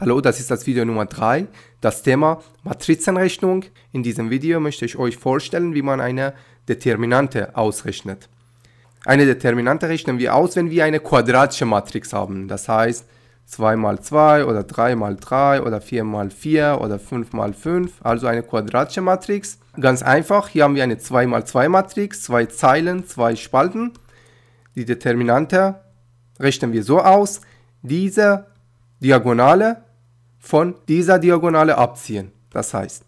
Hallo, das ist das Video Nummer 3, das Thema Matrizenrechnung. In diesem Video möchte ich euch vorstellen, wie man eine Determinante ausrechnet. Eine Determinante rechnen wir aus, wenn wir eine quadratische Matrix haben. Das heißt 2 mal 2 oder 3 mal 3 oder 4 mal 4 oder 5 mal 5, also eine quadratische Matrix. Ganz einfach, hier haben wir eine 2 mal 2 Matrix, zwei Zeilen, zwei Spalten. Die Determinante rechnen wir so aus. Diese Diagonale von dieser Diagonale abziehen. Das heißt,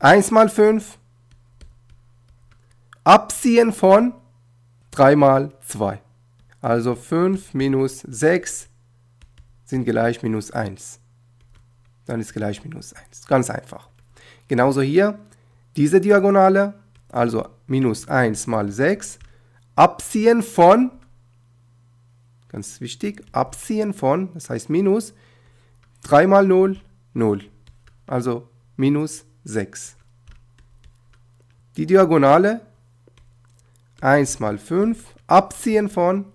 1 mal 5 abziehen von 3 mal 2. Also 5 minus 6 sind gleich minus 1. Dann ist gleich minus 1. Ganz einfach. Genauso hier, diese Diagonale, also minus 1 mal 6, abziehen von, ganz wichtig, abziehen von, das heißt minus 3 mal 0, 0. Also minus 6. Die Diagonale 1 mal 5 abziehen von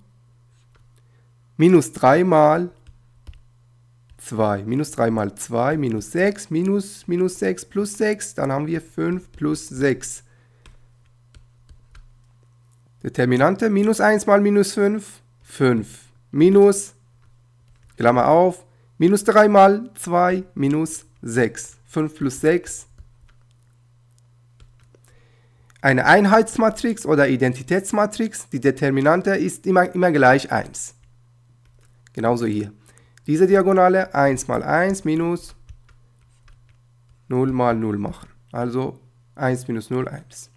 minus 3 mal 2. Minus 3 mal 2, minus 6, minus, minus 6 plus 6. Dann haben wir 5 plus 6. Determinante minus 1 mal minus 5, 5. Minus, Klammer auf, Minus 3 mal 2 minus 6. 5 plus 6. Eine Einheitsmatrix oder Identitätsmatrix, die Determinante ist immer, immer gleich 1. Genauso hier. Diese Diagonale 1 mal 1 minus 0 mal 0 machen. Also 1 minus 0, 1.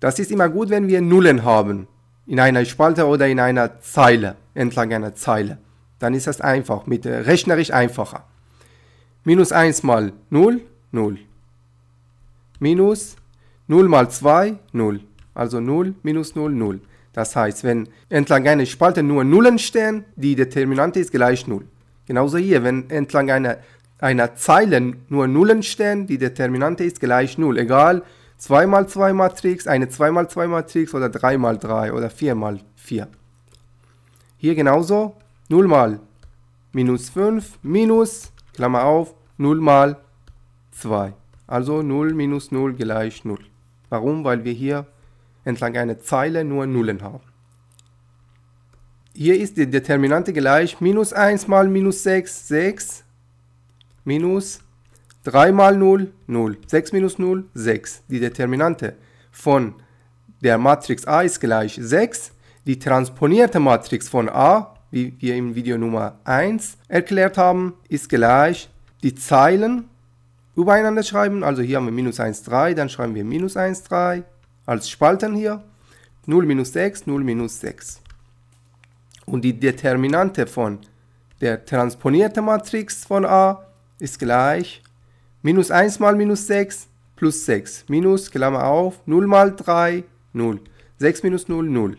Das ist immer gut, wenn wir Nullen haben. In einer Spalte oder in einer Zeile, entlang einer Zeile. Dann ist das einfach, mit äh, rechnerisch einfacher. Minus 1 mal 0, 0. Minus 0 mal 2, 0. Also 0, minus 0, 0. Das heißt, wenn entlang einer Spalte nur Nullen stehen, die Determinante ist gleich 0. Genauso hier, wenn entlang einer, einer Zeile nur Nullen stehen, die Determinante ist gleich 0. Egal, 2 mal 2 Matrix, eine 2 mal 2 Matrix oder 3 mal 3 oder 4 mal 4. Hier genauso, 0 mal minus 5 minus, Klammer auf, 0 mal 2. Also 0 minus 0 gleich 0. Warum? Weil wir hier entlang einer Zeile nur Nullen haben. Hier ist die Determinante gleich minus 1 mal minus 6, 6, minus 3 mal 0, 0. 6 minus 0, 6. Die Determinante von der Matrix A ist gleich 6. Die transponierte Matrix von A wie wir im Video Nummer 1 erklärt haben, ist gleich die Zeilen übereinander schreiben. Also hier haben wir minus 1, 3, dann schreiben wir minus 1, 3 als Spalten hier. 0 minus 6, 0 minus 6. Und die Determinante von der transponierten Matrix von A ist gleich minus 1 mal minus 6 plus 6. Minus, Klammer auf, 0 mal 3, 0. 6 minus 0, 0.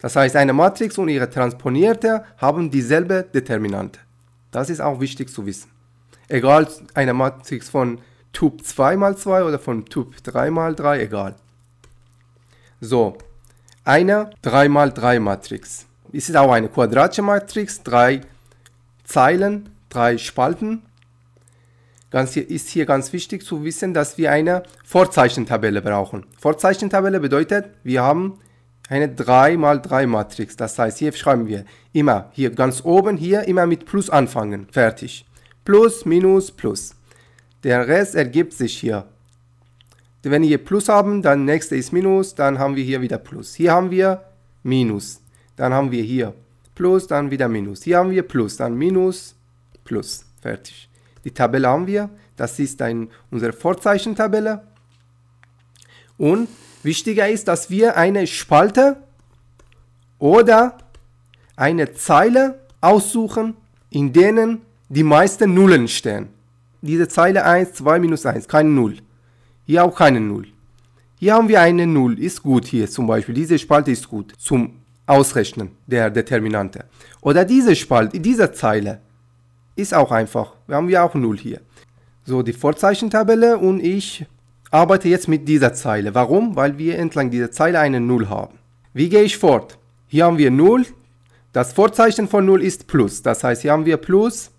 Das heißt, eine Matrix und ihre Transponierte haben dieselbe Determinante. Das ist auch wichtig zu wissen. Egal, eine Matrix von Typ 2 mal 2 oder von Typ 3 mal 3, egal. So, eine 3 mal 3 Matrix. Es ist auch eine quadratische Matrix, drei Zeilen, drei Spalten. Ganz hier, ist hier ganz wichtig zu wissen, dass wir eine Vorzeichentabelle brauchen. Vorzeichentabelle bedeutet, wir haben eine 3 mal 3 Matrix. Das heißt, hier schreiben wir immer hier ganz oben, hier immer mit Plus anfangen. Fertig. Plus, Minus, Plus. Der Rest ergibt sich hier. Wenn wir hier Plus haben, dann nächste ist Minus, dann haben wir hier wieder Plus. Hier haben wir Minus. Dann haben wir hier Plus, dann wieder Minus. Hier haben wir Plus, dann Minus, Plus. Fertig. Die Tabelle haben wir. Das ist ein, unsere Vorzeichentabelle. Und Wichtiger ist, dass wir eine Spalte oder eine Zeile aussuchen, in denen die meisten Nullen stehen. Diese Zeile 1, 2, minus 1, keine Null. Hier auch keine Null. Hier haben wir eine Null, ist gut hier zum Beispiel. Diese Spalte ist gut zum Ausrechnen der Determinante. Oder diese Spalte, diese Zeile ist auch einfach. Wir haben ja auch Null hier. So, die Vorzeichentabelle und ich arbeite jetzt mit dieser Zeile. Warum? Weil wir entlang dieser Zeile eine 0 haben. Wie gehe ich fort? Hier haben wir 0. Das Vorzeichen von 0 ist Plus. Das heißt, hier haben wir Plus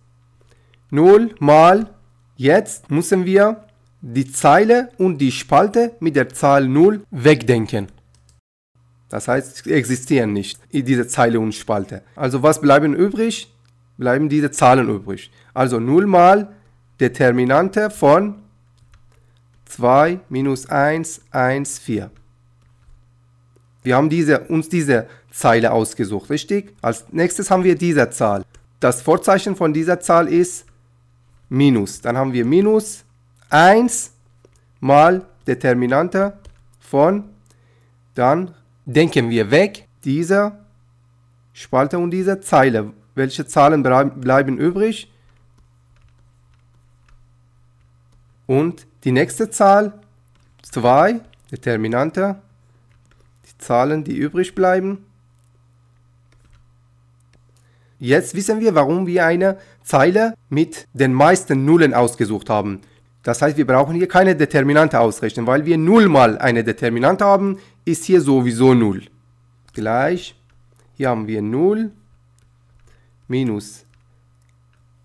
0 mal. Jetzt müssen wir die Zeile und die Spalte mit der Zahl 0 wegdenken. Das heißt, sie existieren nicht diese Zeile und Spalte. Also was bleiben übrig? Bleiben diese Zahlen übrig. Also 0 mal Determinante von 2 minus 1, 1, 4. Wir haben diese, uns diese Zeile ausgesucht, richtig? Als nächstes haben wir diese Zahl. Das Vorzeichen von dieser Zahl ist Minus. Dann haben wir Minus 1 mal Determinante von, dann denken wir weg, dieser Spalte und dieser Zeile. Welche Zahlen bleiben übrig? Und die nächste Zahl, 2, Determinante, die Zahlen, die übrig bleiben. Jetzt wissen wir, warum wir eine Zeile mit den meisten Nullen ausgesucht haben. Das heißt, wir brauchen hier keine Determinante ausrechnen, weil wir 0 mal eine Determinante haben, ist hier sowieso 0. Gleich, hier haben wir 0 minus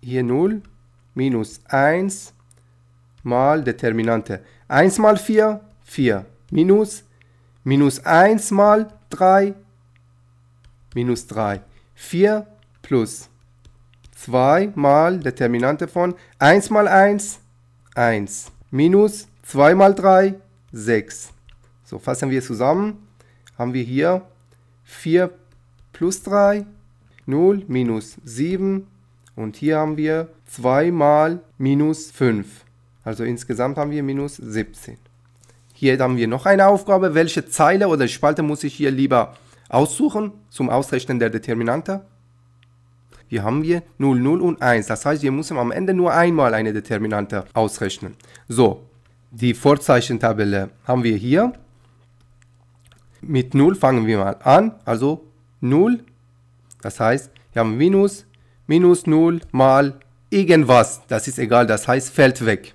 hier 0 minus 1 mal Determinante. 1 mal 4, 4. Minus, minus 1 mal 3, minus 3. 4 plus 2 mal Determinante von 1 mal 1, 1. Minus 2 mal 3, 6. So, fassen wir zusammen. Haben wir hier 4 plus 3, 0 minus 7. Und hier haben wir 2 mal minus 5. Also insgesamt haben wir minus 17. Hier haben wir noch eine Aufgabe. Welche Zeile oder Spalte muss ich hier lieber aussuchen zum Ausrechnen der Determinante? Hier haben wir 0, 0 und 1. Das heißt, wir müssen am Ende nur einmal eine Determinante ausrechnen. So, die Vorzeichentabelle haben wir hier. Mit 0 fangen wir mal an. Also 0. Das heißt, wir haben minus, minus 0 mal irgendwas. Das ist egal, das heißt, fällt weg.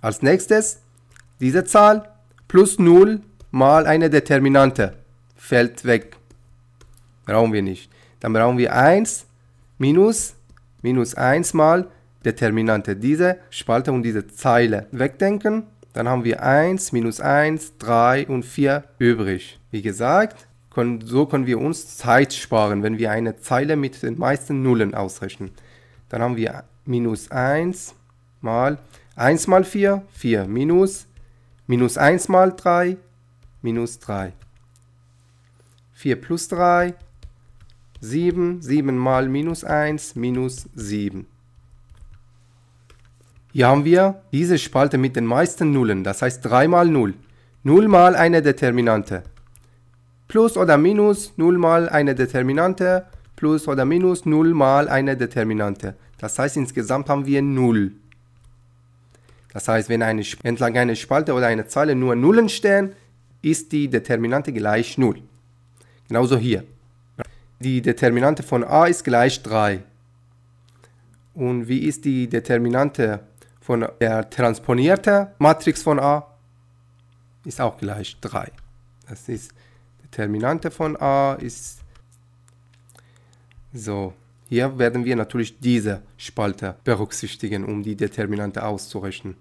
Als nächstes diese Zahl plus 0 mal eine Determinante fällt weg. Brauchen wir nicht. Dann brauchen wir 1 minus minus 1 mal Determinante. Diese Spalte und diese Zeile wegdenken. Dann haben wir 1, minus 1, 3 und 4 übrig. Wie gesagt, können, so können wir uns Zeit sparen, wenn wir eine Zeile mit den meisten Nullen ausrechnen. Dann haben wir minus 1 mal Determinante. 1 mal 4, 4 minus, minus 1 mal 3, minus 3. 4 plus 3, 7, 7 mal minus 1, minus 7. Hier haben wir diese Spalte mit den meisten Nullen, das heißt 3 mal 0. 0 mal eine Determinante. Plus oder minus 0 mal eine Determinante, plus oder minus 0 mal eine Determinante. Das heißt insgesamt haben wir 0. Das heißt, wenn eine, entlang einer Spalte oder einer Zeile nur Nullen stehen, ist die Determinante gleich 0. Genauso hier. Die Determinante von a ist gleich 3. Und wie ist die Determinante von der transponierten Matrix von a? Ist auch gleich 3. Das ist Determinante von a ist so. Hier werden wir natürlich diese Spalte berücksichtigen, um die Determinante auszurechnen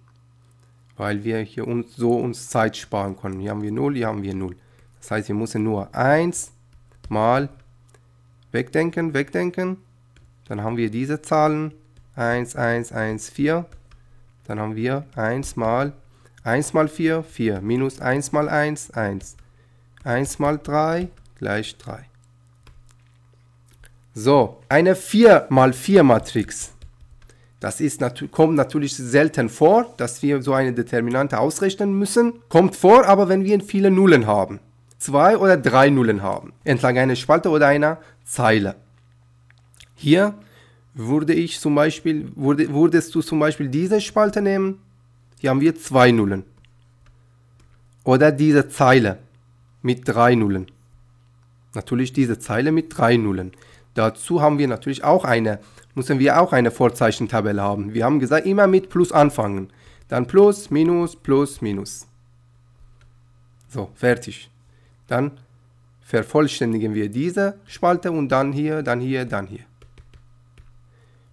weil wir hier uns, so uns Zeit sparen können. Hier haben wir 0, hier haben wir 0. Das heißt, wir müssen nur 1 mal wegdenken, wegdenken. Dann haben wir diese Zahlen 1, 1, 1, 4. Dann haben wir 1 mal 1 mal 4, 4. Minus 1 mal 1, 1. 1 mal 3 gleich 3. So, eine 4 mal 4 Matrix. Das ist natu kommt natürlich selten vor, dass wir so eine Determinante ausrechnen müssen. Kommt vor, aber wenn wir viele Nullen haben. Zwei oder drei Nullen haben. Entlang einer Spalte oder einer Zeile. Hier würde ich zum Beispiel, würde, würdest du zum Beispiel diese Spalte nehmen. Hier haben wir zwei Nullen. Oder diese Zeile mit drei Nullen. Natürlich diese Zeile mit drei Nullen. Dazu haben wir natürlich auch eine müssen wir auch eine Vorzeichentabelle haben. Wir haben gesagt, immer mit Plus anfangen. Dann Plus, Minus, Plus, Minus. So, fertig. Dann vervollständigen wir diese Spalte und dann hier, dann hier, dann hier.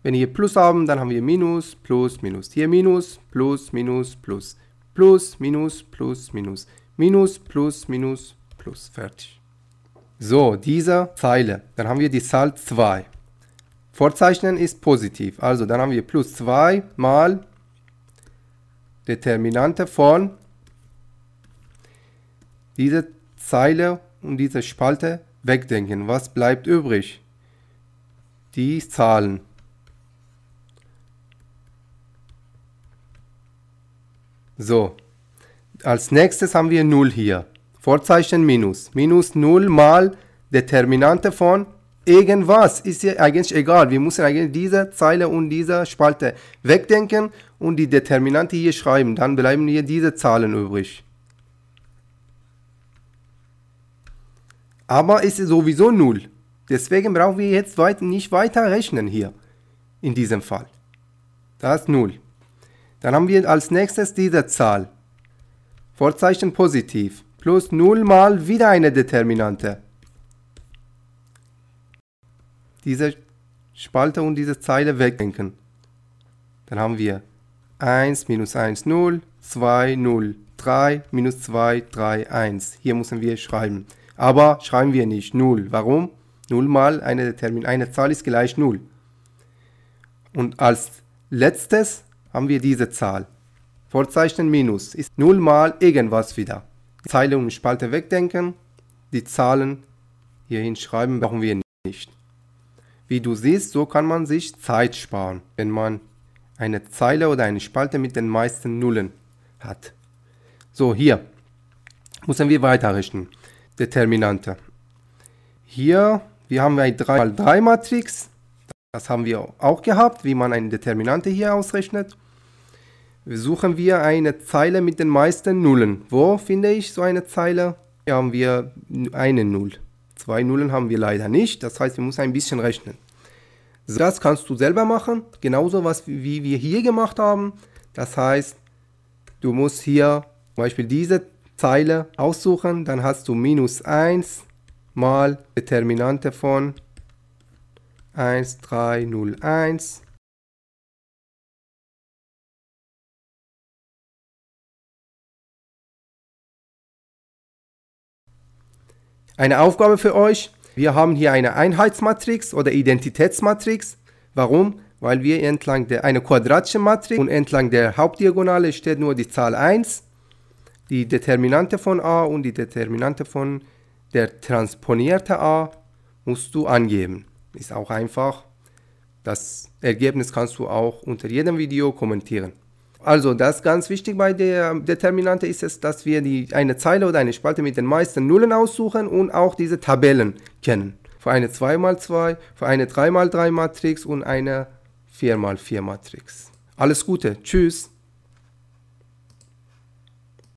Wenn wir Plus haben, dann haben wir Minus, Plus, Minus. Hier Minus, Plus, Minus, Plus. Plus, Minus, Plus, Minus. Minus, Plus, Minus, Plus. Fertig. So, diese Zeile. Dann haben wir die Zahl 2. Vorzeichnen ist positiv. Also dann haben wir plus 2 mal Determinante von diese Zeile und diese Spalte wegdenken. Was bleibt übrig? Die Zahlen. So, als nächstes haben wir 0 hier. Vorzeichnen minus. Minus 0 mal Determinante von irgendwas ist ja eigentlich egal. Wir müssen eigentlich diese Zeile und diese Spalte wegdenken und die Determinante hier schreiben. Dann bleiben hier diese Zahlen übrig. Aber es ist sowieso 0. Deswegen brauchen wir jetzt weit, nicht weiter rechnen hier. In diesem Fall. Das ist 0. Dann haben wir als nächstes diese Zahl. Vorzeichen positiv. Plus 0 mal wieder eine Determinante diese Spalte und diese Zeile wegdenken. Dann haben wir 1 minus 1, 0, 2, 0, 3 minus 2, 3, 1. Hier müssen wir schreiben. Aber schreiben wir nicht 0. Warum? 0 mal eine Determin eine Zahl ist gleich 0. Und als letztes haben wir diese Zahl. Vorzeichen minus ist 0 mal irgendwas wieder. Zeile und Spalte wegdenken. Die Zahlen hierhin schreiben brauchen wir nicht. Wie du siehst, so kann man sich Zeit sparen, wenn man eine Zeile oder eine Spalte mit den meisten Nullen hat. So, hier müssen wir weiterrichten. Determinante. Hier, wir haben eine 3x3-Matrix. Das haben wir auch gehabt, wie man eine Determinante hier ausrechnet. Suchen wir eine Zeile mit den meisten Nullen. Wo finde ich so eine Zeile? Hier haben wir eine Null. Zwei Nullen haben wir leider nicht, das heißt, wir müssen ein bisschen rechnen. Das kannst du selber machen, genauso was wie wir hier gemacht haben. Das heißt, du musst hier zum Beispiel diese Zeile aussuchen, dann hast du minus 1 mal Determinante von 1301 Eine Aufgabe für euch. Wir haben hier eine Einheitsmatrix oder Identitätsmatrix. Warum? Weil wir entlang der eine quadratische Matrix und entlang der Hauptdiagonale steht nur die Zahl 1, die Determinante von a und die Determinante von der transponierte a musst du angeben. Ist auch einfach. Das Ergebnis kannst du auch unter jedem Video kommentieren. Also das ganz wichtig bei der Determinante ist es, dass wir die, eine Zeile oder eine Spalte mit den meisten Nullen aussuchen und auch diese Tabellen kennen. Für eine 2x2, für eine 3x3 Matrix und eine 4x4 Matrix. Alles Gute, tschüss.